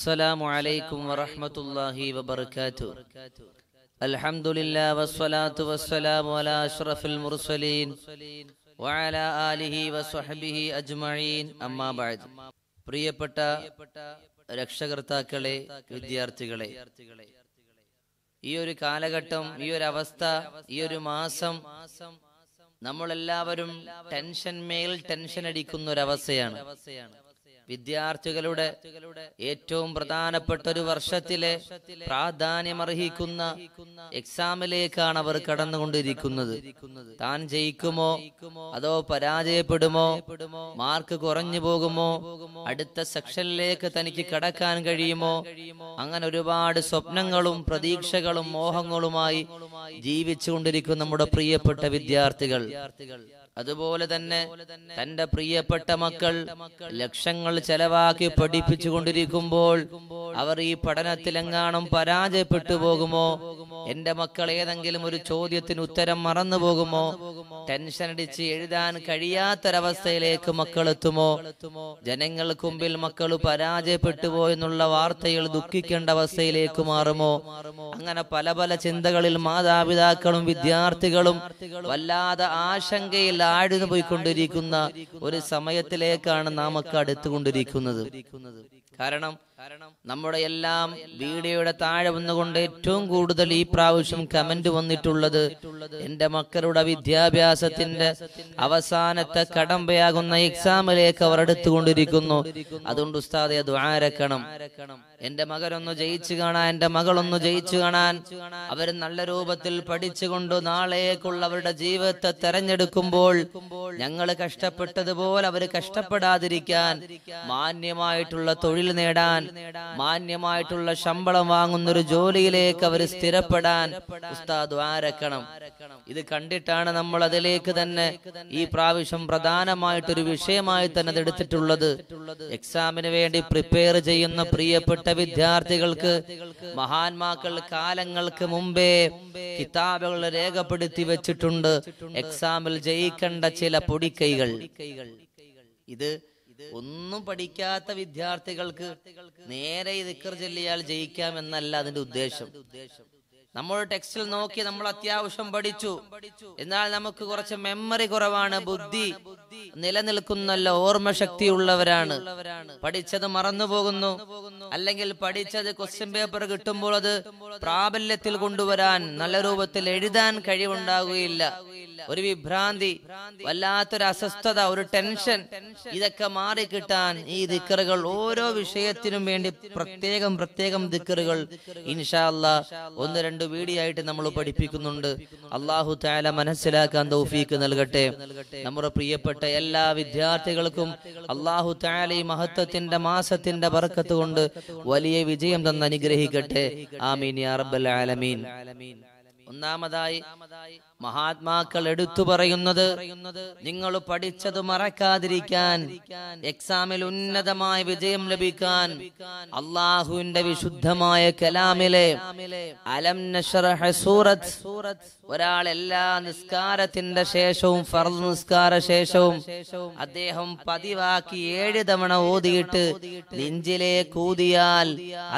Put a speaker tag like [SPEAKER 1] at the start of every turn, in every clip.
[SPEAKER 1] അസ്സലാമലൈക്കും വറഹമത്തല്ലാഹി വബർക്കാത്തു അൽഹംദുലില്ലാഹി വസ്സലാത്തു വസ്സലാമു അലാ അഷ്റഫിൽ മുർസലീൻ വഅലാ ആലിഹി വസ്വഹ്ബിഹി അജ്മഈൻ അമ്മാ ബഅദ് പ്രിയപ്പെട്ട രക്ഷകർത്താക്കളെ വിദ്യാർത്ഥികളെ ഈ ഒരു കാലഘട്ടം ഈ ഒരു അവസ്ഥ ഈ ഒരു മാസം നമ്മളെല്ലാവരും ടെൻഷൻ മേൽ ടെൻഷൻ അടിക്കുന്ന ഒരു അവസ്ഥയാണ് അവസ്ഥയാണ് വിദ്യാർത്ഥികളുടെ ഏറ്റവും പ്രധാനപ്പെട്ട ഒരു വർഷത്തിലെ പ്രാധാന്യമർഹിക്കുന്ന എക്സാമിലേക്കാണ് അവർ കടന്നുകൊണ്ടിരിക്കുന്നത് താൻ ജയിക്കുമോ അതോ പരാജയപ്പെടുമോ മാർക്ക് കുറഞ്ഞു പോകുമോ അടുത്ത സെക്ഷനിലേക്ക് തനിക്ക് കടക്കാൻ കഴിയുമോ അങ്ങനെ ഒരുപാട് സ്വപ്നങ്ങളും പ്രതീക്ഷകളും മോഹങ്ങളുമായി ജീവിച്ചുകൊണ്ടിരിക്കുന്ന നമ്മുടെ പ്രിയപ്പെട്ട വിദ്യാർത്ഥികൾ അതുപോലെ തന്നെ തന്റെ പ്രിയപ്പെട്ട മക്കൾ ലക്ഷങ്ങൾ ചെലവാക്കി പഠിപ്പിച്ചു കൊണ്ടിരിക്കുമ്പോൾ അവർ ഈ പഠനത്തിലെങ്ങാനും പരാജയപ്പെട്ടു പോകുമോ എന്റെ മക്കൾ ഏതെങ്കിലും ഒരു ചോദ്യത്തിന് ഉത്തരം മറന്നു പോകുമോ ടെൻഷൻ അടിച്ച് എഴുതാൻ കഴിയാത്തൊരവസ്ഥയിലേക്ക് മക്കൾ എത്തുമോ ജനങ്ങൾക്ക് മുമ്പിൽ മക്കൾ പരാജയപ്പെട്ടു പോയെന്നുള്ള വാർത്തയിൽ ദുഃഖിക്കേണ്ട അവസ്ഥയിലേക്ക് മാറുമോ അങ്ങനെ പല പല ചിന്തകളിൽ മാതാപിതാക്കളും വിദ്യാർത്ഥികളും വല്ലാതെ ആശങ്കയിൽ ആഴ്ന്നു പോയിക്കൊണ്ടിരിക്കുന്ന ഒരു സമയത്തിലേക്കാണ് നാം മക്കൾ അടുത്തുകൊണ്ടിരിക്കുന്നത് കാരണം നമ്മുടെ എല്ലാം വീഡിയോയുടെ താഴെ വന്നുകൊണ്ട് ഏറ്റവും കൂടുതൽ ഈ പ്രാവശ്യം കമന്റ് വന്നിട്ടുള്ളത് എന്റെ മക്കളുടെ വിദ്യാഭ്യാസത്തിന്റെ അവസാനത്തെ കടമ്പയാകുന്ന എക്സാമിലേക്ക് അവർ എടുത്തുകൊണ്ടിരിക്കുന്നു അതുകൊണ്ട് ഉസ്താദെ ദ്വാരക്കണം എന്റെ മകനൊന്ന് ജയിച്ചു കാണാൻ എന്റെ മകളൊന്ന് ജയിച്ചു കാണാൻ അവർ നല്ല രൂപത്തിൽ പഠിച്ചുകൊണ്ട് നാളേക്കുള്ള അവരുടെ ജീവിതത്തെ തെരഞ്ഞെടുക്കുമ്പോൾ ഞങ്ങൾ കഷ്ടപ്പെട്ടതുപോലെ അവർ കഷ്ടപ്പെടാതിരിക്കാൻ മാന്യമായിട്ടുള്ള തൊഴിൽ നേടാൻ മാന്യമായിട്ടുള്ള ശമ്പളം വാങ്ങുന്ന ഒരു ജോലിയിലേക്ക് അവർ സ്ഥിരപ്പെടാൻ ഉസ്താദ് ആരക്കണം ഇത് കണ്ടിട്ടാണ് നമ്മൾ അതിലേക്ക് തന്നെ ഈ പ്രാവശ്യം പ്രധാനമായിട്ടൊരു വിഷയമായി തന്നെ അത് എടുത്തിട്ടുള്ളത് എക്സാമിന് വേണ്ടി പ്രിപ്പയർ ചെയ്യുന്ന പ്രിയപ്പെട്ട വിദ്യാർത്ഥികൾക്ക് മഹാന്മാക്കൾ കാലങ്ങൾക്ക് മുമ്പേ കിതാബുകൾ രേഖപ്പെടുത്തി വെച്ചിട്ടുണ്ട് എക്സാമിൽ ജയിക്കേണ്ട ചില പൊടിക്കൈകൾ ഇത് ഒന്നും പഠിക്കാത്ത വിദ്യാർത്ഥികൾക്ക് നേരെ ചെല്ലിയാൽ ജയിക്കാം എന്നല്ല അതിന്റെ ഉദ്ദേശം ഉദ്ദേശം നമ്മൾ ടെക്സ്റ്റിൽ നോക്കി നമ്മൾ അത്യാവശ്യം പഠിച്ചു എന്നാൽ നമുക്ക് കുറച്ച് മെമ്മറി കുറവാണ് ബുദ്ധി നിലനിൽക്കുന്നല്ല ഓർമ്മശക്തി ഉള്ളവരാണ് പഠിച്ചത് മറന്നു പോകുന്നു അല്ലെങ്കിൽ പഠിച്ചത് ക്വസ്റ്റ്യൻ പേപ്പർ കിട്ടുമ്പോൾ അത് പ്രാബല്യത്തിൽ കൊണ്ടുവരാൻ നല്ല രൂപത്തിൽ എഴുതാൻ കഴിവുണ്ടാകുകയില്ല ഒരു വിഭ്രാന്തി വല്ലാത്തൊരു അസ്വസ്ഥത ഒരു ടെൻഷൻ ഇതൊക്കെ മാറി കിട്ടാൻ ഈ ദിക്കറുകൾ ഓരോ വിഷയത്തിനും വേണ്ടി പ്രത്യേകം പ്രത്യേകം ദിക്കറുകൾ ഇൻഷാല്ല ഒന്ന് രണ്ട് വീഡിയോ ആയിട്ട് നമ്മൾ പഠിപ്പിക്കുന്നുണ്ട് അള്ളാഹു താല മനസ്സിലാക്കാൻ തൗഫീക്ക് നൽകട്ടെ നമ്മുടെ പ്രിയപ്പെട്ട എല്ലാ വിദ്യാർത്ഥികൾക്കും അള്ളാഹു താല ഈ മഹത്വത്തിന്റെ മാസത്തിന്റെ പറക്കത്ത് കൊണ്ട് വലിയ വിജയം തന്ന അനുഗ്രഹിക്കട്ടെ ആമീൻ ആലമീൻ ഒന്നാമതായി മഹാത്മാക്കൾ എടുത്തു പറയുന്നത് നിങ്ങൾ പഠിച്ചത് മറക്കാതിരിക്കാൻ എക്സാമിൽ ഉന്നതമായ വിജയം ലഭിക്കാൻ അള്ളാഹുവിന്റെ വിശുദ്ധമായ കലാമിലെ അലം സൂറത്ത് ഒരാൾ എല്ലാ നിസ്കാരത്തിന്റെ ശേഷവും ഫർദ് നിസ്കാര ശേഷവും അദ്ദേഹം പതിവാക്കി ഏഴ് തവണ ഓതിയിട്ട് നെഞ്ചിലെ കൂതിയാൽ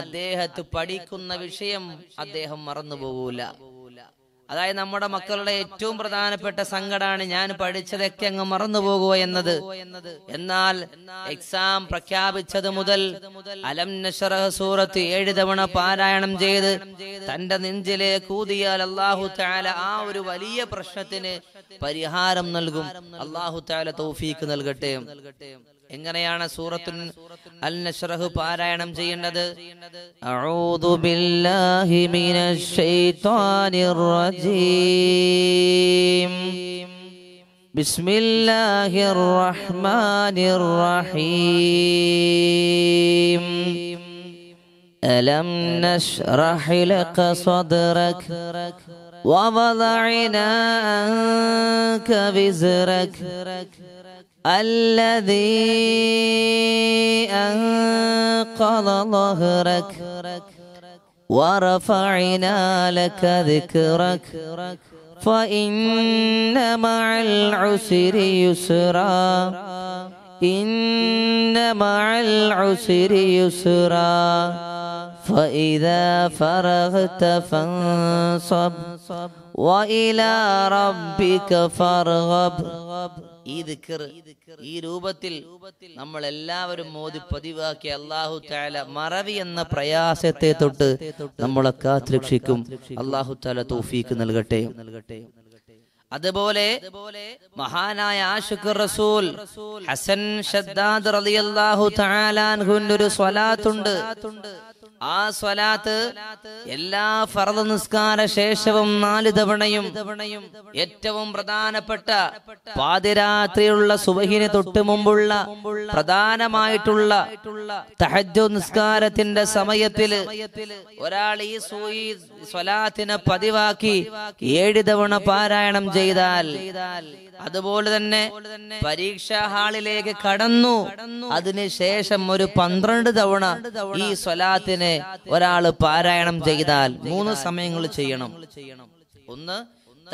[SPEAKER 1] അദ്ദേഹത്ത് പഠിക്കുന്ന വിഷയം അദ്ദേഹം മറന്നുപോകൂല അതായത് നമ്മുടെ മക്കളുടെ ഏറ്റവും പ്രധാനപ്പെട്ട സങ്കടമാണ് ഞാൻ പഠിച്ചതൊക്കെ അങ്ങ് മറന്നു പോകുക എന്നത് എന്നാൽ എക്സാം പ്രഖ്യാപിച്ചത് മുതൽ അലം സൂറത്ത് ഏഴ് തവണ പാരായണം ചെയ്ത് തന്റെ നെഞ്ചിലെ കൂതിയാൽ അള്ളാഹു താല ആ ഒരു വലിയ പ്രശ്നത്തിന് പരിഹാരം നൽകും അള്ളാഹു താല തൗഫീക്ക് നൽകട്ടെ എങ്ങനെയാണ് സൂറത്തുൽ അൽ നശ്റഹു പാരായണം ചെയ്യേണ്ടത് അഊദു ബില്ലാഹി മിനശ് ശൈത്വാനിർ റജീം بسم الله الرحمن الرحيم ألم نشرح لك صدرك ووضعنا عنك وزرك الذي أنقض ظهرك ورفعنا لك ذكرك فإن مع العسر يسرا إن مع العسر يسرا فإذا فرغت فانصب وإلى ربك فارغب ഈ ദിക്കർ ഈ രൂപത്തിൽ നമ്മൾ എല്ലാവരും മോദി പതിവാക്കി അള്ളാഹു താല മറവി എന്ന പ്രയാസത്തെ തൊട്ട് നമ്മളെ കാത്തുരക്ഷിക്കും അള്ളാഹു താല തോഫീക്ക് നൽകട്ടെ അതുപോലെ മഹാനായ ആഷുഖ് റസൂൽ ഹസൻ ഷദ്ദാദ് റളിയല്ലാഹു തആലാൻഹുവിന്റെ ഒരു സ്വലാത്തുണ്ട് ആ സ്വലാത്ത് എല്ലാ ഫറദ നിസ്കാര ശേഷവും നാല് തവണയും ഏറ്റവും പ്രധാനപ്പെട്ട പാതിരാത്രിയുള്ള സുബഹിന് തൊട്ട് മുമ്പുള്ള പ്രധാനമായിട്ടുള്ള തഹജു നിസ്കാരത്തിന്റെ സമയത്തിൽ ഒരാൾ ഈ സൂയി സ്വലാത്തിനെ പതിവാക്കി ഏഴ് തവണ പാരായണം ചെയ്താൽ അതുപോലെ തന്നെ പരീക്ഷാ ഹാളിലേക്ക് കടന്നു അതിനുശേഷം ഒരു പന്ത്രണ്ട് തവണ ഈ സ്വലാത്തിനെ ഒരാൾ പാരായണം ചെയ്താൽ മൂന്ന് സമയങ്ങൾ ചെയ്യണം ഒന്ന്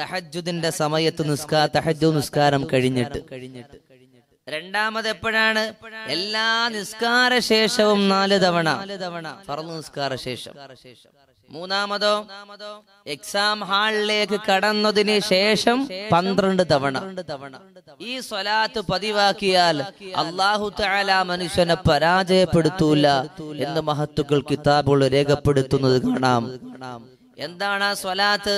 [SPEAKER 1] തഹജുദിന്റെ സമയത്ത് നിസ്കാ തഹജു നിസ്കാരം കഴിഞ്ഞിട്ട് കഴിഞ്ഞിട്ട് രണ്ടാമത് എപ്പോഴാണ് എല്ലാ നിസ്കാര ശേഷവും നാല് തവണ നാല് തവണ പറഞ്ഞു നിസ്കാര ശേഷം മൂന്നാമതോ എക്സാം ഹാളിലേക്ക് കടന്നതിന് ശേഷം പന്ത്രണ്ട് തവണ ഈ സ്വലാത്ത് പതിവാക്കിയാൽ അള്ളാഹു മനുഷ്യനെ പരാജയപ്പെടുത്തൂല എന്ന് മഹത്തുക്കൾ കിതാബുകൾ രേഖപ്പെടുത്തുന്നത് കാണാം എന്താണ് ആ സ്വലാത്ത്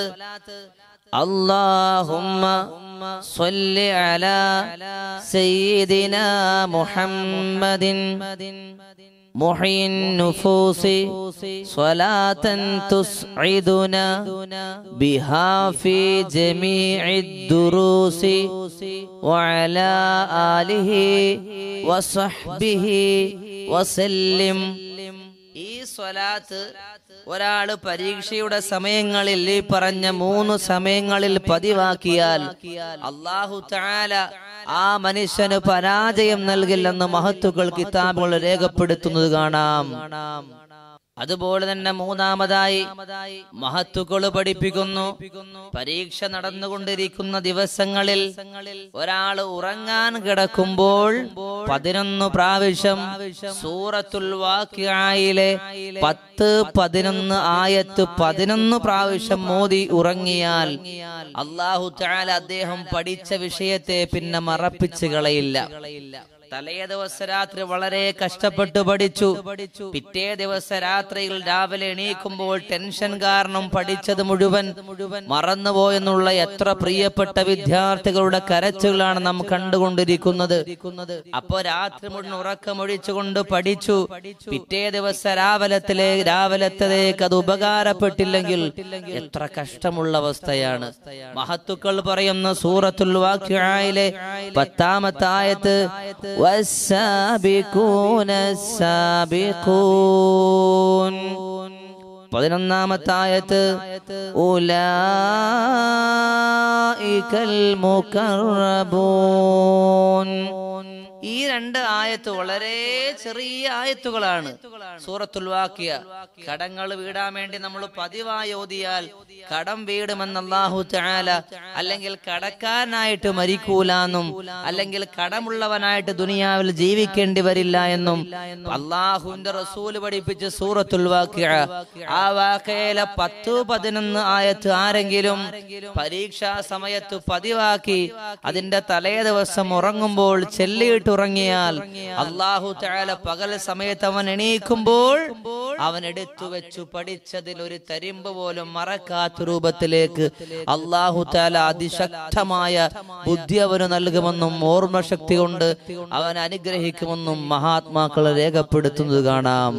[SPEAKER 1] اللهم صل على سيدنا محمد محيي النفوس صلاة تسعدنا بها في جميع الدروس وعلى آله وصحبه وسلم സ്വലാത്ത് ഒരാൾ പരീക്ഷയുടെ സമയങ്ങളിൽ ഈ പറഞ്ഞ മൂന്ന് സമയങ്ങളിൽ പതിവാക്കിയാൽ അള്ളാഹു താല ആ മനുഷ്യന് പരാജയം നൽകില്ലെന്ന് മഹത്തുക്കൾ കിതാബുകൾ രേഖപ്പെടുത്തുന്നത് കാണാം അതുപോലെ തന്നെ മൂന്നാമതായി മഹത്തുക്കൾ പഠിപ്പിക്കുന്നു പരീക്ഷ നടന്നുകൊണ്ടിരിക്കുന്ന ദിവസങ്ങളിൽ ഒരാൾ ഉറങ്ങാൻ കിടക്കുമ്പോൾ പതിനൊന്ന് പ്രാവശ്യം സൂറത്തുൽ വാക്കിയായിലെ പത്ത് പതിനൊന്ന് ആയത്ത് പതിനൊന്ന് പ്രാവശ്യം മോദി ഉറങ്ങിയാൽ അള്ളാഹു താല അദ്ദേഹം പഠിച്ച വിഷയത്തെ പിന്നെ മറപ്പിച്ചു കളയില്ല തലേ ദിവസം രാത്രി വളരെ കഷ്ടപ്പെട്ട് പഠിച്ചു പിറ്റേ ദിവസം രാത്രിയിൽ രാവിലെ എണീക്കുമ്പോൾ ടെൻഷൻ കാരണം പഠിച്ചത് മുഴുവൻ മറന്നുപോയെന്നുള്ള എത്ര പ്രിയപ്പെട്ട വിദ്യാർത്ഥികളുടെ കരച്ചുകളാണ് നാം കണ്ടുകൊണ്ടിരിക്കുന്നത് അപ്പോ രാത്രി മുഴുവൻ ഉറക്കമൊഴിച്ചുകൊണ്ട് പഠിച്ചു പിറ്റേ ദിവസം രാവിലത്തിലെ രാവിലത്തിലേക്ക് അത് ഉപകാരപ്പെട്ടില്ലെങ്കിൽ എത്ര കഷ്ടമുള്ള അവസ്ഥയാണ് മഹത്തുക്കൾ പറയുന്ന സൂറത്തുൽ വാക്യായിലെ പത്താമത്തായത്ത് والسابقون السابقون പതിനൊന്നാമത്തെ ആയത്ത് ഉലായിക്കൽ മുക്കറബൂൻ ഈ രണ്ട് ആയത്ത് വളരെ ചെറിയ ആയത്തുകളാണ് സൂറത്തുൽ വാക്കിയ കടങ്ങൾ വീടാൻ വേണ്ടി നമ്മൾ പതിവായി ഓതിയാൽ കടം വീടുമെന്ന് അള്ളാഹു ചാല അല്ലെങ്കിൽ കടക്കാനായിട്ട് മരിക്കൂലെന്നും അല്ലെങ്കിൽ കടമുള്ളവനായിട്ട് ദുനിയാവിൽ ജീവിക്കേണ്ടി വരില്ല എന്നും അള്ളാഹുവിന്റെ റസൂല് പഠിപ്പിച്ച് സൂറത്തുൽ വാക്കിയ ആ വാക്കയിലെ പത്ത് പതിനൊന്ന് ആയത്ത് ആരെങ്കിലും പരീക്ഷാ സമയത്ത് പതിവാക്കി അതിന്റെ തലേ ദിവസം ഉറങ്ങുമ്പോൾ ചെല്ലിയിട്ട് കിടന്നുറങ്ങിയാൽ അള്ളാഹു താല പകൽ സമയത്ത് അവൻ എണീക്കുമ്പോൾ അവൻ എടുത്തു വെച്ചു പഠിച്ചതിൽ ഒരു തരിമ്പ് പോലും മറക്കാത്ത രൂപത്തിലേക്ക് അള്ളാഹു താല അതിശക്തമായ ബുദ്ധി അവന് നൽകുമെന്നും ശക്തി കൊണ്ട് അവൻ അനുഗ്രഹിക്കുമെന്നും മഹാത്മാക്കൾ രേഖപ്പെടുത്തുന്നത് കാണാം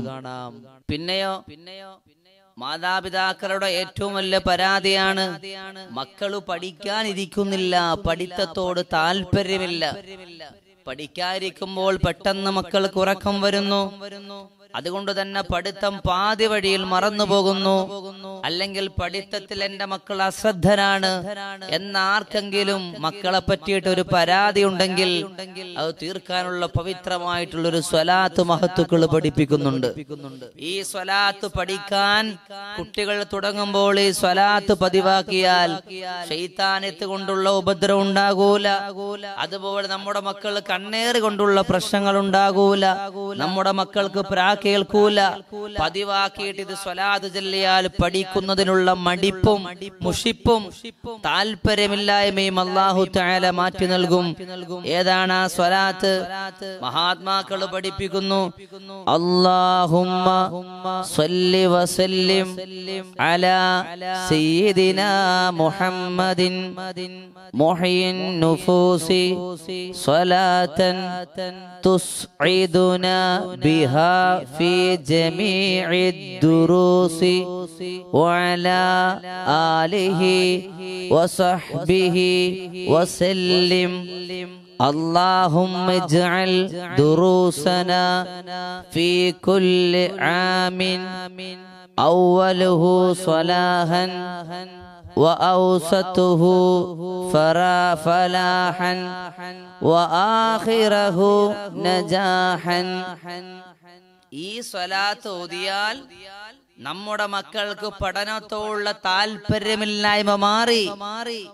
[SPEAKER 1] പിന്നെയോ പിന്നെയോ മാതാപിതാക്കളുടെ ഏറ്റവും വലിയ പരാതിയാണ് മക്കള് പഠിക്കാനിരിക്കുന്നില്ല പഠിത്തത്തോട് താല്പര്യമില്ല പഠിക്കാതിരിക്കുമ്പോൾ പെട്ടെന്ന് മക്കൾക്ക് ഉറക്കം വരുന്നു അതുകൊണ്ട് തന്നെ പഠിത്തം പാതി വഴിയിൽ മറന്നു പോകുന്നു അല്ലെങ്കിൽ പഠിത്തത്തിൽ എന്റെ മക്കൾ അശ്രദ്ധരാണ് എന്നാർക്കെങ്കിലും മക്കളെ പറ്റിയിട്ട് ഒരു പരാതി ഉണ്ടെങ്കിൽ അത് തീർക്കാനുള്ള പവിത്രമായിട്ടുള്ള ഒരു സ്വലാത്ത് മഹത്വക്കൾ പഠിപ്പിക്കുന്നുണ്ട് ഈ സ്വലാത്ത് പഠിക്കാൻ കുട്ടികൾ തുടങ്ങുമ്പോൾ ഈ സ്വലാത്ത് പതിവാക്കിയാൽ ശൈത്താനത്ത് കൊണ്ടുള്ള ഉപദ്രവം ഉണ്ടാകൂല അതുപോലെ നമ്മുടെ മക്കൾ കണ്ണേറ് കൊണ്ടുള്ള പ്രശ്നങ്ങൾ ഉണ്ടാകൂല നമ്മുടെ മക്കൾക്ക് പ്രാക് കേൾക്കൂല പതിവാക്കിയിട്ട് ഇത് സ്വലാദ് ചെല്ലിയാൽ പഠിക്കുന്നതിനുള്ള മടിപ്പും മുഷിപ്പും താല്പര്യമില്ലായ്മയും അള്ളാഹു താല മാറ്റി നൽകും ഏതാണ് ആ സ്വലാത്ത് മഹാത്മാക്കൾ പഠിപ്പിക്കുന്നു അള്ളാഹുമ്മ സ്വല്ലി വസല്ലിം അല സീദിന മുഹമ്മദിൻ നുഫൂസി സ്വലാത്തൻ ബിഹാ في جميع الدروس وعلى آله وصحبه وسلم اللهم اجعل دروسنا في كل عام أوله صلاحا وأوسطه فرا فلاحا وآخره نجاحا ഈ സ്വലാത്ത് ഓതിയാൽ നമ്മുടെ മക്കൾക്ക് പഠനത്തോടുള്ള താല്പര്യമില്ലായ്മ മാറി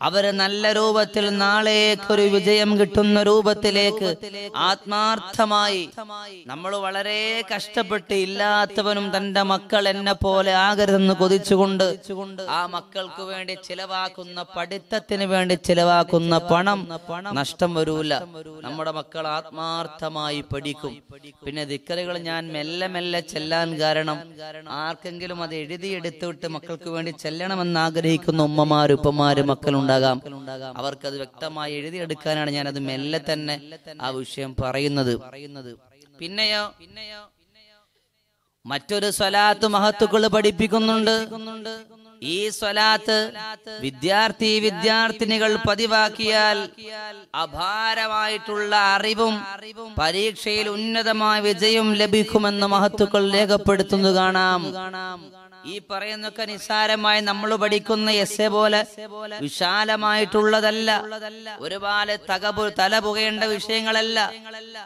[SPEAKER 1] അവര് നല്ല രൂപത്തിൽ നാളേക്കൊരു വിജയം കിട്ടുന്ന രൂപത്തിലേക്ക് ആത്മാർത്ഥമായി നമ്മൾ വളരെ കഷ്ടപ്പെട്ട് ഇല്ലാത്തവനും തന്റെ മക്കൾ എന്നെ പോലെ ആകരുതെന്ന് കൊതിച്ചുകൊണ്ട് ആ മക്കൾക്ക് വേണ്ടി ചിലവാക്കുന്ന പഠിത്തത്തിന് വേണ്ടി ചിലവാക്കുന്ന പണം നഷ്ടം വരൂല നമ്മുടെ മക്കൾ ആത്മാർത്ഥമായി പഠിക്കും പിന്നെ ദിക്കറുകൾ ഞാൻ മെല്ലെ മെല്ലെ ചെല്ലാൻ കാരണം ആർക്ക് ആർക്കെങ്കിലും അത് എഴുതിയെടുത്തിട്ട് മക്കൾക്ക് വേണ്ടി ചെല്ലണമെന്ന് ആഗ്രഹിക്കുന്ന ഉമ്മമാരും ഉപ്പമാരും മക്കളുണ്ടാകാം അവർക്കത് വ്യക്തമായി എഴുതിയെടുക്കാനാണ് ഞാൻ അത് മെല്ലെ തന്നെ ആ വിഷയം പറയുന്നത് പിന്നെയോ പിന്നെയോ മറ്റൊരു സ്വലാത്ത് മഹത്തുക്കൾ പഠിപ്പിക്കുന്നുണ്ട് ഈ സ്വലാത്ത് വിദ്യാർത്ഥി വിദ്യാർത്ഥിനികൾ പതിവാക്കിയാൽ അപാരമായിട്ടുള്ള അറിവും പരീക്ഷയിൽ ഉന്നതമായ വിജയം ലഭിക്കുമെന്ന് മഹത്തുക്കൾ രേഖപ്പെടുത്തുന്നു കാണാം ഈ പറയുന്നൊക്കെ നിസ്സാരമായി നമ്മൾ പഠിക്കുന്ന എസ് എ പോലെ വിശാലമായിട്ടുള്ളതല്ല ഒരുപാട് തകപു തല പുകയേണ്ട വിഷയങ്ങളല്ല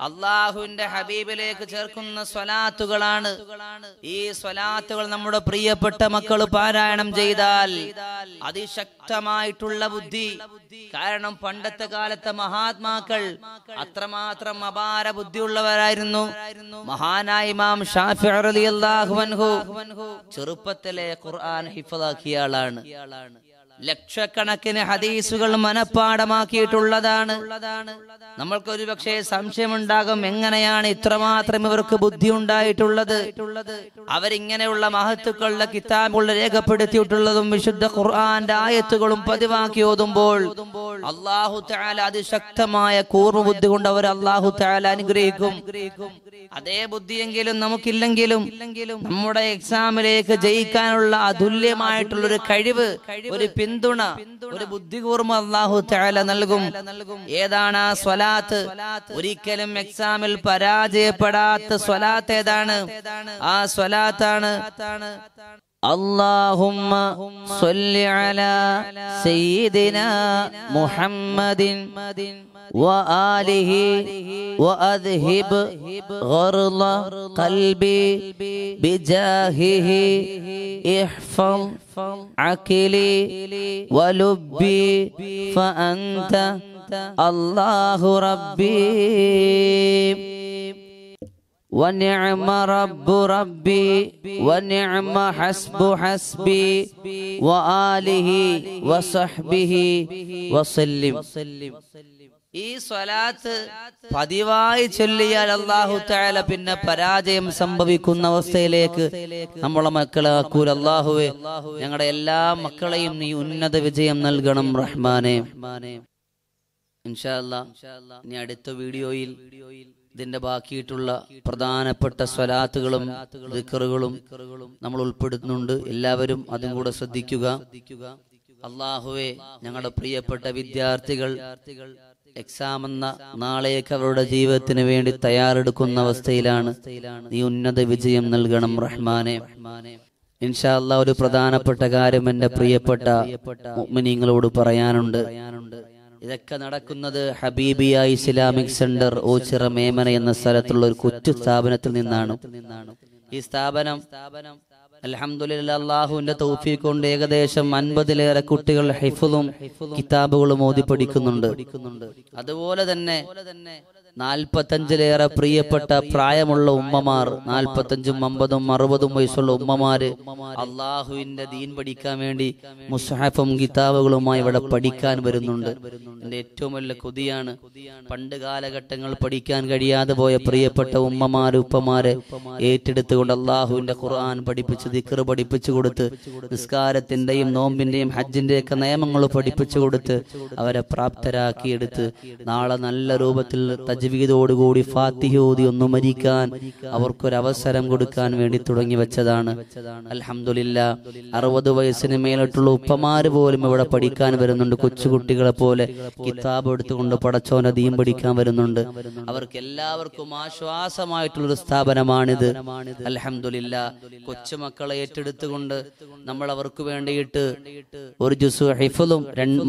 [SPEAKER 1] അള്ളാഹുവിന്റെ ഹബീബിലേക്ക് ചേർക്കുന്ന സ്വലാത്തുകളാണ് ഈ സ്വലാത്തുകൾ നമ്മുടെ പ്രിയപ്പെട്ട മക്കൾ പാരായണം ചെയ്താൽ അതിശക്തമായിട്ടുള്ള ബുദ്ധി കാരണം പണ്ടത്തെ കാലത്തെ മഹാത്മാക്കൾ അത്രമാത്രം അപാര ബുദ്ധിയുള്ളവരായിരുന്നു മാം ഷാഫി ചെറുപ്പ ചെറുപ്പത്തിലെ ഖുർആൻ ഹിഫതാക്കിയ ആളാണ് ലക്ഷക്കണക്കിന് ഹദീസുകൾ മനഃപ്പാടമാക്കിയിട്ടുള്ളതാണ് നമ്മൾക്കൊരു പക്ഷേ സംശയമുണ്ടാകും എങ്ങനെയാണ് ഇത്രമാത്രം ഇവർക്ക് ബുദ്ധി ഉണ്ടായിട്ടുള്ളത് അവരിങ്ങനെയുള്ള മഹത്തുക്കളുടെ കിതാബുകൾ രേഖപ്പെടുത്തിയിട്ടുള്ളതും വിശുദ്ധ ഖുർആന്റെ ആയത്തുകളും പതിവാക്കി ഓതുമ്പോൾ അള്ളാഹു താല അതിശക്തമായ കൂർമ്മ ബുദ്ധി കൊണ്ട് അവർ അള്ളാഹു താല അനുഗ്രഹിക്കും അതേ ബുദ്ധിയെങ്കിലും നമുക്കില്ലെങ്കിലും നമ്മുടെ എക്സാമിലേക്ക് ജയിക്കാനുള്ള അതുല്യമായിട്ടുള്ള ഒരു കഴിവ് ഒരു പിന്തുണ ഒരു ബുദ്ധികൂർമ്മ അള്ളാഹു താല നൽകും ഏതാണ് ആ സ്വലാത്ത് ഒരിക്കലും എക്സാമിൽ പരാജയപ്പെടാത്ത സ്വലാത്ത് ഏതാണ് ആ സ്വലാത്താണ് اللهم صل على سيدنا محمد وآله وأذهب غرل قلبي بجاهه احفظ عقلي ولبي فأنت الله ربي ونعم رب ربي ونعم حسب حسبي وآله وصحبه وسلم ഈ സ്വലാത്ത് പതിവായി ചൊല്ലിയാൽ അള്ളാഹു താല പിന്നെ പരാജയം സംഭവിക്കുന്ന അവസ്ഥയിലേക്ക് നമ്മളെ മക്കളെ ആക്കൂൽ അള്ളാഹുവെ ഞങ്ങളുടെ എല്ലാ മക്കളെയും നീ ഉന്നത വിജയം നൽകണം റഹ്മാനെ ഇനി അടുത്ത വീഡിയോയിൽ ഇതിന്റെ ബാക്കിയിട്ടുള്ള പ്രധാനപ്പെട്ട സ്വലാത്തുകളും ദിക്കറുകളും നമ്മൾ ഉൾപ്പെടുത്തുന്നുണ്ട് എല്ലാവരും അതും കൂടെ ശ്രദ്ധിക്കുക അള്ളാഹുവേ ഞങ്ങളുടെ പ്രിയപ്പെട്ട വിദ്യാർത്ഥികൾ എക്സാം എന്ന നാളേക്ക് അവരുടെ ജീവിതത്തിന് വേണ്ടി തയ്യാറെടുക്കുന്ന അവസ്ഥയിലാണ് നീ ഉന്നത വിജയം നൽകണം റഹ്മാനെ ഇൻഷാല്ല ഒരു പ്രധാനപ്പെട്ട കാര്യം എന്റെ പ്രിയപ്പെട്ട മുഗ്മിനിങ്ങളോട് പറയാനുണ്ട് ഇതൊക്കെ നടക്കുന്നത് ഹബീബിയ ഇസ്ലാമിക് സെന്റർ ഓച്ചിറ മേമന എന്ന സ്ഥലത്തുള്ള ഒരു കൊച്ചു സ്ഥാപനത്തിൽ നിന്നാണ് ഈ സ്ഥാപനം അലഹമുല്ലാഹുവിന്റെ അള്ളാഹുവിന്റെ കൊണ്ട് ഏകദേശം അൻപതിലേറെ കുട്ടികൾ ഹിഫുലും കിതാബുകളും ഓതി പഠിക്കുന്നുണ്ട് അതുപോലെ തന്നെ നാൽപ്പത്തഞ്ചിലേറെ പ്രിയപ്പെട്ട പ്രായമുള്ള ഉമ്മമാർ നാൽപ്പത്തഞ്ചും അമ്പതും അറുപതും വയസ്സുള്ള ഉമ്മമാര് അള്ളാഹുവിന്റെ ദീൻ പഠിക്കാൻ വേണ്ടി മുസ്ഹഫും കിതാബുകളുമായി ഇവിടെ പഠിക്കാൻ വരുന്നുണ്ട് എന്റെ ഏറ്റവും വലിയ കൊതിയാണ് പണ്ട് കാലഘട്ടങ്ങൾ പഠിക്കാൻ കഴിയാതെ പോയ പ്രിയപ്പെട്ട ഉമ്മമാര് ഉപ്പമാരെ ഏറ്റെടുത്തുകൊണ്ട് അള്ളാഹുവിന്റെ ഖുർആൻ പഠിപ്പിച്ച് ദിക്കർ പഠിപ്പിച്ചു കൊടുത്ത് നിസ്കാരത്തിന്റെയും നോമ്പിന്റെയും ഹജ്ജിന്റെയൊക്കെ നിയമങ്ങൾ പഠിപ്പിച്ചു കൊടുത്ത് അവരെ പ്രാപ്തരാക്കിയെടുത്ത് നാളെ നല്ല രൂപത്തിൽ തജ ജീവിതത്തോടുകൂടി ഫാത്തിഹോദി ഒന്ന് മരിക്കാൻ അവർക്കൊരവസരം കൊടുക്കാൻ വേണ്ടി തുടങ്ങി വെച്ചതാണ് അലഹമില്ല അറുപത് വയസ്സിന് മേലിട്ടുള്ള ഉപ്പമാര് പോലും ഇവിടെ പഠിക്കാൻ വരുന്നുണ്ട് കൊച്ചുകുട്ടികളെ പോലെ കിതാബ് എടുത്തുകൊണ്ട് പടച്ചോന ദീം പഠിക്കാൻ വരുന്നുണ്ട് അവർക്ക് എല്ലാവർക്കും ആശ്വാസമായിട്ടുള്ളൊരു സ്ഥാപനമാണിത് അലഹമില്ല കൊച്ചുമക്കളെ ഏറ്റെടുത്തുകൊണ്ട് നമ്മൾ അവർക്ക് വേണ്ടിയിട്ട് ഒരു ജുസ് ഹൈഫലും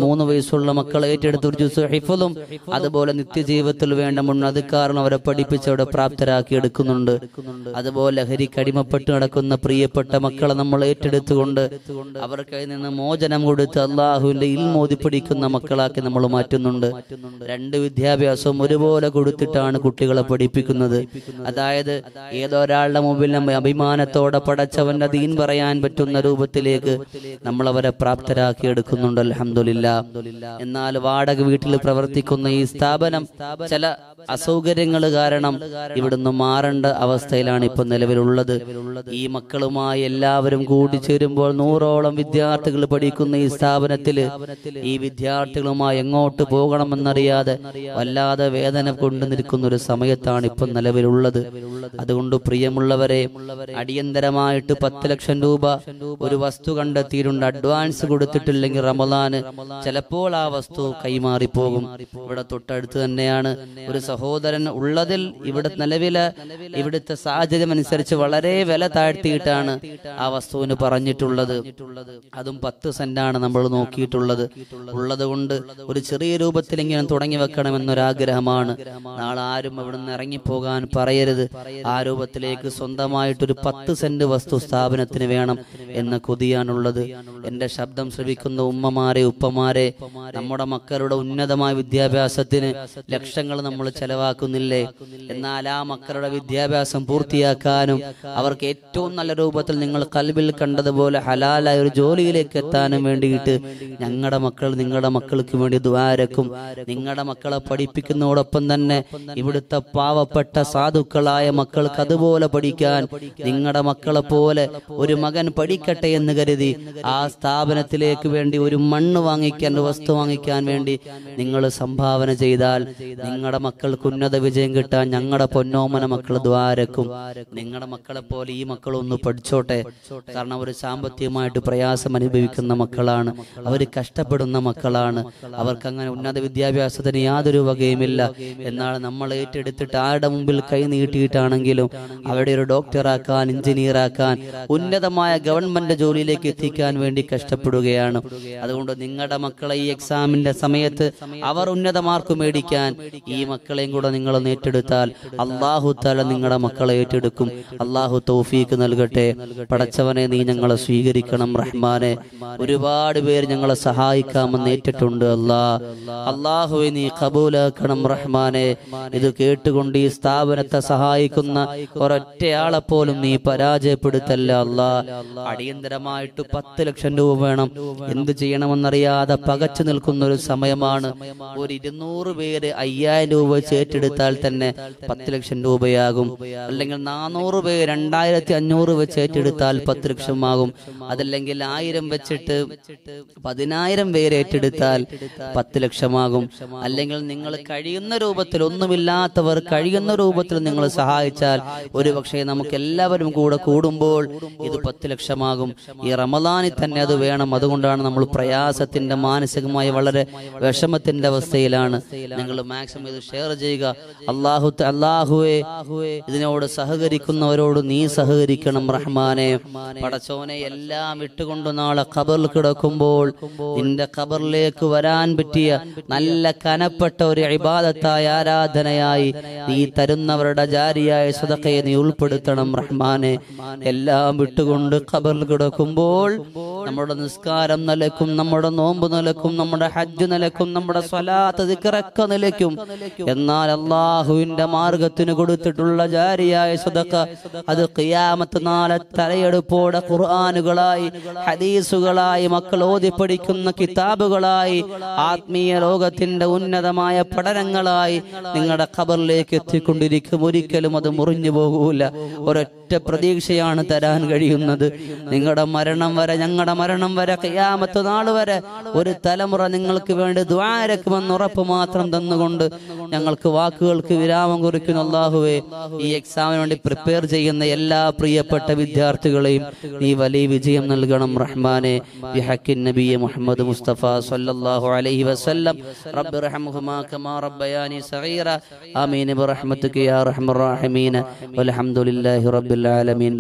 [SPEAKER 1] മൂന്ന് വയസ്സുള്ള മക്കളെ ഏറ്റെടുത്ത് ഒരു ജുസ് ഹൈഫലും അതുപോലെ നിത്യജീവിതത്തിൽ വേണ്ട മുൻ കാരണം അവരെ പഠിപ്പിച്ച് അവിടെ പ്രാപ്തരാക്കി എടുക്കുന്നുണ്ട് അതുപോലെ ഹരി കടിമപ്പെട്ട് നടക്കുന്ന പ്രിയപ്പെട്ട മക്കളെ നമ്മൾ ഏറ്റെടുത്തുകൊണ്ട് അവർക്ക് നിന്ന് മോചനം കൊടുത്ത് അള്ളാഹുവിന്റെ ഇൽമോതി പിടിക്കുന്ന മക്കളാക്കി നമ്മൾ മാറ്റുന്നുണ്ട് രണ്ട് വിദ്യാഭ്യാസവും ഒരുപോലെ കൊടുത്തിട്ടാണ് കുട്ടികളെ പഠിപ്പിക്കുന്നത് അതായത് ഏതൊരാളുടെ മുമ്പിൽ നമ്മൾ അഭിമാനത്തോടെ പടച്ചവന്റെ ദീൻ പറയാൻ പറ്റുന്ന രൂപത്തിലേക്ക് നമ്മൾ അവരെ പ്രാപ്തരാക്കി എടുക്കുന്നുണ്ട് അലഹമില്ല എന്നാൽ വാടക വീട്ടിൽ പ്രവർത്തിക്കുന്ന ഈ സ്ഥാപനം ചില അസൗകര്യങ്ങൾ കാരണം ഇവിടുന്ന് മാറേണ്ട അവസ്ഥയിലാണ് ഇപ്പൊ നിലവിലുള്ളത് ഈ മക്കളുമായി എല്ലാവരും കൂടി ചേരുമ്പോൾ നൂറോളം വിദ്യാർത്ഥികൾ പഠിക്കുന്ന ഈ സ്ഥാപനത്തിൽ ഈ വിദ്യാർത്ഥികളുമായി എങ്ങോട്ട് പോകണമെന്നറിയാതെ വല്ലാതെ വേദന കൊണ്ടു നിൽക്കുന്ന ഒരു സമയത്താണ് ഇപ്പം നിലവിലുള്ളത് അതുകൊണ്ട് പ്രിയമുള്ളവരെ അടിയന്തരമായിട്ട് പത്ത് ലക്ഷം രൂപ ഒരു വസ്തു കണ്ടെത്തിയിട്ടുണ്ട് അഡ്വാൻസ് കൊടുത്തിട്ടില്ലെങ്കിൽ റമദാന് ചിലപ്പോൾ ആ വസ്തു കൈമാറിപ്പോകും ഇവിടെ തൊട്ടടുത്ത് തന്നെയാണ് ഒരു സഹോദരൻ ഉള്ളതിൽ ഇവിടെ നിലവില് ഇവിടുത്തെ സാഹചര്യം അനുസരിച്ച് വളരെ വില താഴ്ത്തിയിട്ടാണ് ആ വസ്തുവിന് പറഞ്ഞിട്ടുള്ളത് അതും പത്ത് സെന്റാണ് നമ്മൾ നോക്കിയിട്ടുള്ളത് ഉള്ളത് കൊണ്ട് ഒരു ചെറിയ രൂപത്തിലെങ്കിലും തുടങ്ങി വെക്കണമെന്നൊരാഗ്രഹമാണ് നാളെ ആരും അവിടെ നിന്ന് ഇറങ്ങിപ്പോകാൻ പറയരുത് ആ രൂപത്തിലേക്ക് സ്വന്തമായിട്ടൊരു പത്ത് സെന്റ് വസ്തു സ്ഥാപനത്തിന് വേണം എന്ന് കൊതിയാണുള്ളത് എന്റെ ശബ്ദം ശ്രവിക്കുന്ന ഉമ്മമാരെ ഉപ്പമാരെ നമ്മുടെ മക്കളുടെ ഉന്നതമായ വിദ്യാഭ്യാസത്തിന് ലക്ഷങ്ങൾ നമ്മൾ ചെലവാക്കുന്നില്ലേ എന്നാൽ ആ മക്കളുടെ വിദ്യാഭ്യാസം പൂർത്തിയാക്കാനും അവർക്ക് ഏറ്റവും നല്ല രൂപത്തിൽ നിങ്ങൾ കൽബിൽ കണ്ടതുപോലെ ഹലാലായ ഒരു ജോലിയിലേക്ക് എത്താനും വേണ്ടിയിട്ട് ഞങ്ങളുടെ മക്കൾ നിങ്ങളുടെ മക്കൾക്ക് വേണ്ടി ദ്വാരക്കും നിങ്ങളുടെ മക്കളെ പഠിപ്പിക്കുന്നതോടൊപ്പം തന്നെ ഇവിടുത്തെ പാവപ്പെട്ട സാധുക്കളായ മക്കൾക്ക് അതുപോലെ പഠിക്കാൻ നിങ്ങളുടെ മക്കളെ പോലെ ഒരു മകൻ പഠിക്കട്ടെ എന്ന് കരുതി ആ സ്ഥാപനത്തിലേക്ക് വേണ്ടി ഒരു മണ്ണ് വാങ്ങിക്കാൻ ഒരു വസ്തു വാങ്ങിക്കാൻ വേണ്ടി നിങ്ങൾ സംഭാവന ചെയ്താൽ നിങ്ങളുടെ മക്കൾ ഞങ്ങൾക്ക് ഉന്നത വിജയം കിട്ടാൻ ഞങ്ങളുടെ പൊന്നോമന മക്കൾ ദ്വാരക്കും നിങ്ങളുടെ മക്കളെ പോലെ ഈ ഒന്ന് പഠിച്ചോട്ടെ കാരണം അവർ സാമ്പത്തികമായിട്ട് പ്രയാസം അനുഭവിക്കുന്ന മക്കളാണ് അവർ കഷ്ടപ്പെടുന്ന മക്കളാണ് അവർക്ക് അങ്ങനെ ഉന്നത വിദ്യാഭ്യാസത്തിന് യാതൊരു വകയുമില്ല എന്നാൽ നമ്മൾ ഏറ്റെടുത്തിട്ട് ആരുടെ മുമ്പിൽ കൈ നീട്ടിയിട്ടാണെങ്കിലും അവിടെ ഒരു ഡോക്ടറാക്കാൻ എഞ്ചിനീയറാക്കാൻ ഉന്നതമായ ഗവൺമെന്റ് ജോലിയിലേക്ക് എത്തിക്കാൻ വേണ്ടി കഷ്ടപ്പെടുകയാണ് അതുകൊണ്ട് നിങ്ങളുടെ മക്കളെ ഈ എക്സാമിന്റെ സമയത്ത് അവർ ഉന്നത മാർക്ക് മേടിക്കാൻ ഈ മക്കളെ ഹൃദയം കൂടെ നിങ്ങൾ ഏറ്റെടുത്താൽ അള്ളാഹു തല നിങ്ങളുടെ മക്കളെ ഏറ്റെടുക്കും അള്ളാഹു തൗഫീക്ക് നൽകട്ടെ പടച്ചവനെ നീ ഞങ്ങളെ സ്വീകരിക്കണം റഹ്മാനെ ഒരുപാട് പേര് ഞങ്ങളെ സഹായിക്കാമെന്ന് ഏറ്റിട്ടുണ്ട് അല്ലാ അള്ളാഹുവെ നീ കബൂലാക്കണം റഹ്മാനെ ഇത് കേട്ടുകൊണ്ട് ഈ സ്ഥാപനത്തെ സഹായിക്കുന്ന ഒരൊറ്റയാളെ പോലും നീ പരാജയപ്പെടുത്തല്ല അല്ലാ അടിയന്തരമായിട്ട് പത്ത് ലക്ഷം രൂപ വേണം എന്ത് ചെയ്യണമെന്നറിയാതെ പകച്ചു നിൽക്കുന്ന ഒരു സമയമാണ് ഒരു ഇരുന്നൂറ് പേര് അയ്യായിരം രൂപ വെച്ച് ഏറ്റെടുത്താൽ തന്നെ പത്ത് ലക്ഷം രൂപയാകും അല്ലെങ്കിൽ നാനൂറ് രൂപ രണ്ടായിരത്തി അഞ്ഞൂറ് വെച്ച് ഏറ്റെടുത്താൽ പത്ത് ആകും അതല്ലെങ്കിൽ ആയിരം വെച്ചിട്ട് പതിനായിരം പേര് ഏറ്റെടുത്താൽ പത്ത് ലക്ഷമാകും അല്ലെങ്കിൽ നിങ്ങൾ കഴിയുന്ന രൂപത്തിൽ ഒന്നുമില്ലാത്തവർ കഴിയുന്ന രൂപത്തിൽ നിങ്ങൾ സഹായിച്ചാൽ ഒരു പക്ഷേ നമുക്ക് എല്ലാവരും കൂടെ കൂടുമ്പോൾ ഇത് പത്ത് ലക്ഷമാകും ഈ റമദാനിൽ തന്നെ അത് വേണം അതുകൊണ്ടാണ് നമ്മൾ പ്രയാസത്തിന്റെ മാനസികമായി വളരെ വിഷമത്തിന്റെ അവസ്ഥയിലാണ് നിങ്ങൾ മാക്സിമം ഇത് ഷെയർ ചെയ്യുക അള്ളാഹു അള്ളാഹുവെ ഇതിനോട് സഹകരിക്കുന്നവരോട് നീ സഹകരിക്കണം റഹ്മാനെ പടച്ചോനെ എല്ലാം ഇട്ടുകൊണ്ട് നാളെ ഖബറിൽ കിടക്കുമ്പോൾ നിന്റെ ഖബറിലേക്ക് വരാൻ പറ്റിയ നല്ല കനപ്പെട്ട ഒരു ഇബാദത്തായ ആരാധനയായി നീ തരുന്നവരുടെ ജാരിയായ സ്വതക്കയെ നീ ഉൾപ്പെടുത്തണം റഹ്മാനെ എല്ലാം വിട്ടുകൊണ്ട് ഖബറിൽ കിടക്കുമ്പോൾ നമ്മുടെ നിസ്കാരം നിലക്കും നമ്മുടെ നോമ്പ് നിലക്കും നമ്മുടെ ഹജ്ജ് നിലക്കും നമ്മുടെ സ്വലാത്ത് ദിക്കറൊക്കെ നിലക്കും എന്നാൽ അള്ളാഹുവിന്റെ മാർഗത്തിന് കൊടുത്തിട്ടുള്ള ജാരിയായ സ്വതക്ക അത് കിയാമത്ത് നാളെ തലയെടുപ്പോടെ ഖുർആാനുകളായി ഹദീസുകളായി മക്കൾ ഓതി പഠിക്കുന്ന കിതാബുകളായി ആത്മീയ ലോകത്തിന്റെ ഉന്നതമായ പഠനങ്ങളായി നിങ്ങളുടെ ഖബറിലേക്ക് എത്തിക്കൊണ്ടിരിക്കും ഒരിക്കലും അത് മുറിഞ്ഞു പോകൂല ഒരൊറ്റ പ്രതീക്ഷയാണ് തരാൻ കഴിയുന്നത് നിങ്ങളുടെ മരണം വരെ ഞങ്ങളുടെ മരണം വരെ കയ്യാമത്ത് നാൾ വരെ ഒരു തലമുറ നിങ്ങൾക്ക് വേണ്ടി ദ്വാരക്കുമെന്ന് ഉറപ്പ് മാത്രം തന്നുകൊണ്ട് ഞങ്ങൾക്ക് വാക്കുകൾക്ക് വിരാമം കുറിക്കുന്നു അള്ളാഹുവെ ഈ എക്സാമിന് വേണ്ടി പ്രിപ്പയർ ചെയ്യുന്ന എല്ലാ പ്രിയപ്പെട്ട വിദ്യാർത്ഥികളെയും നീ വലിയ വിജയം നൽകണം റഹ്മാനെ ബിഹക്കിൻ നബി മുഹമ്മദ് മുസ്തഫ സല്ലല്ലാഹു അലൈഹി വസല്ലം റബ്ബ് കമാ റബ്ബയാനി സഗീറ ആമീൻ ബിറഹ്മതിക യാ റഹ്മർ റഹീമീൻ വൽഹംദുലില്ലാഹി റബ്ബിൽ ആലമീൻ